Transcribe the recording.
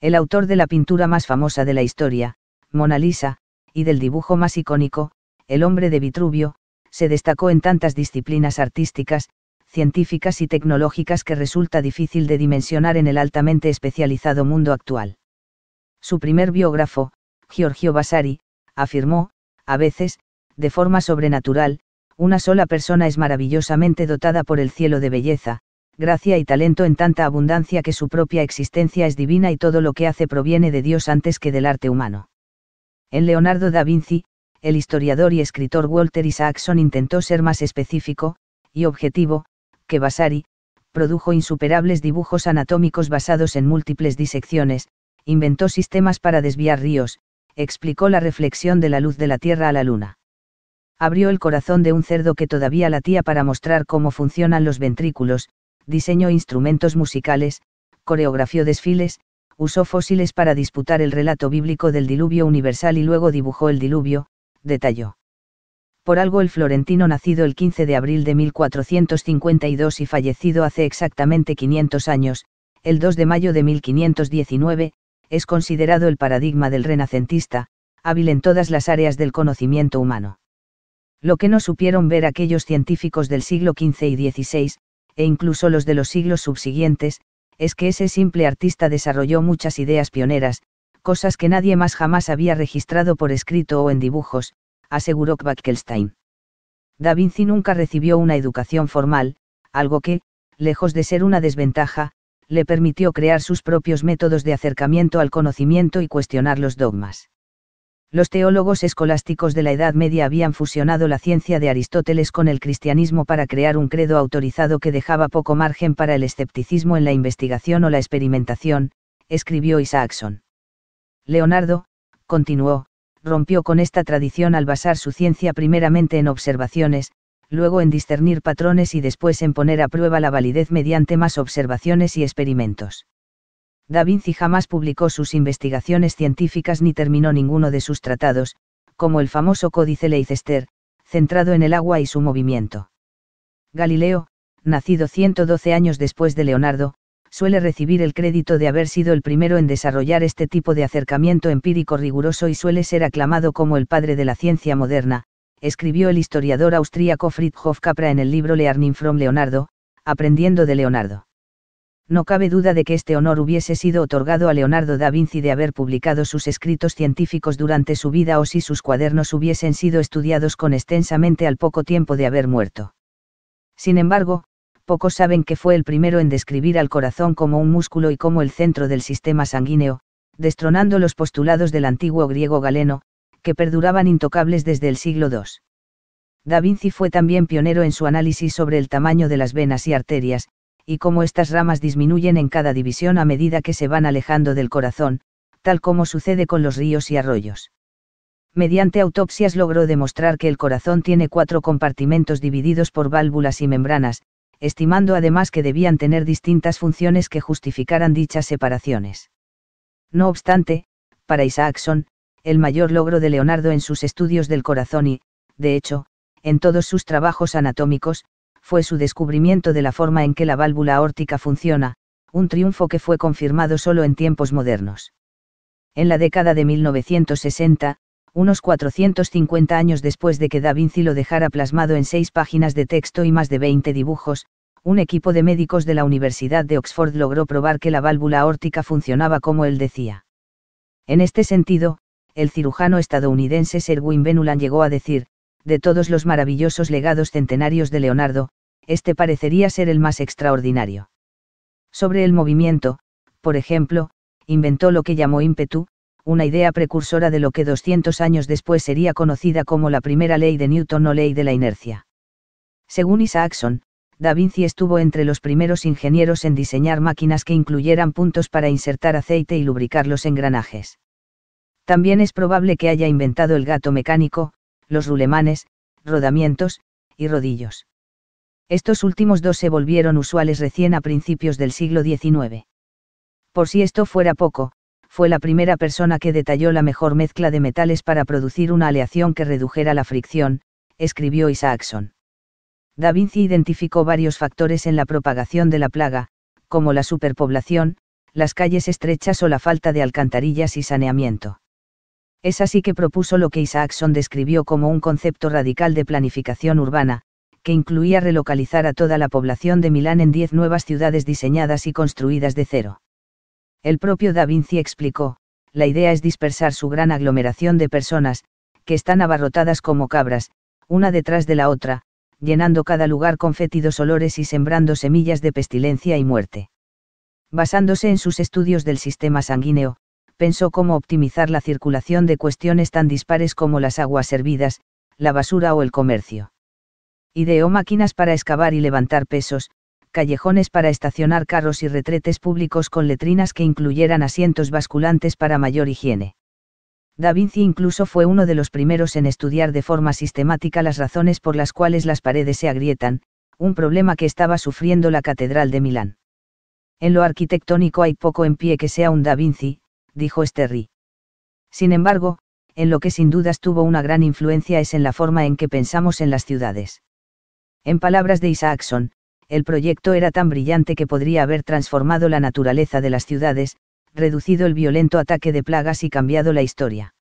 el autor de la pintura más famosa de la historia, Mona Lisa, y del dibujo más icónico, El hombre de Vitruvio, se destacó en tantas disciplinas artísticas, científicas y tecnológicas que resulta difícil de dimensionar en el altamente especializado mundo actual. Su primer biógrafo, Giorgio Vasari, afirmó, a veces, de forma sobrenatural, una sola persona es maravillosamente dotada por el cielo de belleza, gracia y talento en tanta abundancia que su propia existencia es divina y todo lo que hace proviene de Dios antes que del arte humano. En Leonardo da Vinci, el historiador y escritor Walter Isaacson intentó ser más específico, y objetivo, que Vasari, produjo insuperables dibujos anatómicos basados en múltiples disecciones, inventó sistemas para desviar ríos, explicó la reflexión de la luz de la Tierra a la Luna. Abrió el corazón de un cerdo que todavía latía para mostrar cómo funcionan los ventrículos, diseñó instrumentos musicales, coreografió desfiles, usó fósiles para disputar el relato bíblico del diluvio universal y luego dibujó el diluvio, detalló. Por algo el florentino nacido el 15 de abril de 1452 y fallecido hace exactamente 500 años, el 2 de mayo de 1519, es considerado el paradigma del renacentista, hábil en todas las áreas del conocimiento humano. Lo que no supieron ver aquellos científicos del siglo XV y XVI, e incluso los de los siglos subsiguientes, es que ese simple artista desarrolló muchas ideas pioneras, cosas que nadie más jamás había registrado por escrito o en dibujos, aseguró Backelstein. Da Vinci nunca recibió una educación formal, algo que, lejos de ser una desventaja, le permitió crear sus propios métodos de acercamiento al conocimiento y cuestionar los dogmas los teólogos escolásticos de la Edad Media habían fusionado la ciencia de Aristóteles con el cristianismo para crear un credo autorizado que dejaba poco margen para el escepticismo en la investigación o la experimentación, escribió Isaacson. Leonardo, continuó, rompió con esta tradición al basar su ciencia primeramente en observaciones, luego en discernir patrones y después en poner a prueba la validez mediante más observaciones y experimentos. Da Vinci jamás publicó sus investigaciones científicas ni terminó ninguno de sus tratados, como el famoso Códice Leicester, centrado en el agua y su movimiento. Galileo, nacido 112 años después de Leonardo, suele recibir el crédito de haber sido el primero en desarrollar este tipo de acercamiento empírico riguroso y suele ser aclamado como el padre de la ciencia moderna, escribió el historiador austríaco Friedhof Capra en el libro Learning from Leonardo, Aprendiendo de Leonardo no cabe duda de que este honor hubiese sido otorgado a Leonardo da Vinci de haber publicado sus escritos científicos durante su vida o si sus cuadernos hubiesen sido estudiados con extensamente al poco tiempo de haber muerto. Sin embargo, pocos saben que fue el primero en describir al corazón como un músculo y como el centro del sistema sanguíneo, destronando los postulados del antiguo griego galeno, que perduraban intocables desde el siglo II. Da Vinci fue también pionero en su análisis sobre el tamaño de las venas y arterias, y cómo estas ramas disminuyen en cada división a medida que se van alejando del corazón, tal como sucede con los ríos y arroyos. Mediante autopsias logró demostrar que el corazón tiene cuatro compartimentos divididos por válvulas y membranas, estimando además que debían tener distintas funciones que justificaran dichas separaciones. No obstante, para Isaacson, el mayor logro de Leonardo en sus estudios del corazón y, de hecho, en todos sus trabajos anatómicos, fue su descubrimiento de la forma en que la válvula aórtica funciona, un triunfo que fue confirmado solo en tiempos modernos. En la década de 1960, unos 450 años después de que Da Vinci lo dejara plasmado en seis páginas de texto y más de 20 dibujos, un equipo de médicos de la Universidad de Oxford logró probar que la válvula aórtica funcionaba como él decía. En este sentido, el cirujano estadounidense Sir Wynne Benulan llegó a decir, de todos los maravillosos legados centenarios de Leonardo, este parecería ser el más extraordinario. Sobre el movimiento, por ejemplo, inventó lo que llamó ímpetu, una idea precursora de lo que 200 años después sería conocida como la primera ley de Newton o ley de la inercia. Según Isaacson, Da Vinci estuvo entre los primeros ingenieros en diseñar máquinas que incluyeran puntos para insertar aceite y lubricar los engranajes. También es probable que haya inventado el gato mecánico, los rulemanes, rodamientos, y rodillos. Estos últimos dos se volvieron usuales recién a principios del siglo XIX. Por si esto fuera poco, fue la primera persona que detalló la mejor mezcla de metales para producir una aleación que redujera la fricción, escribió Isaacson. Da Vinci identificó varios factores en la propagación de la plaga, como la superpoblación, las calles estrechas o la falta de alcantarillas y saneamiento. Es así que propuso lo que Isaacson describió como un concepto radical de planificación urbana, que incluía relocalizar a toda la población de Milán en diez nuevas ciudades diseñadas y construidas de cero. El propio Da Vinci explicó, la idea es dispersar su gran aglomeración de personas, que están abarrotadas como cabras, una detrás de la otra, llenando cada lugar con fétidos olores y sembrando semillas de pestilencia y muerte. Basándose en sus estudios del sistema sanguíneo, pensó cómo optimizar la circulación de cuestiones tan dispares como las aguas hervidas, la basura o el comercio ideó máquinas para excavar y levantar pesos, callejones para estacionar carros y retretes públicos con letrinas que incluyeran asientos basculantes para mayor higiene. Da Vinci incluso fue uno de los primeros en estudiar de forma sistemática las razones por las cuales las paredes se agrietan, un problema que estaba sufriendo la Catedral de Milán. En lo arquitectónico hay poco en pie que sea un Da Vinci, dijo Sterry. Sin embargo, en lo que sin dudas tuvo una gran influencia es en la forma en que pensamos en las ciudades. En palabras de Isaacson, el proyecto era tan brillante que podría haber transformado la naturaleza de las ciudades, reducido el violento ataque de plagas y cambiado la historia.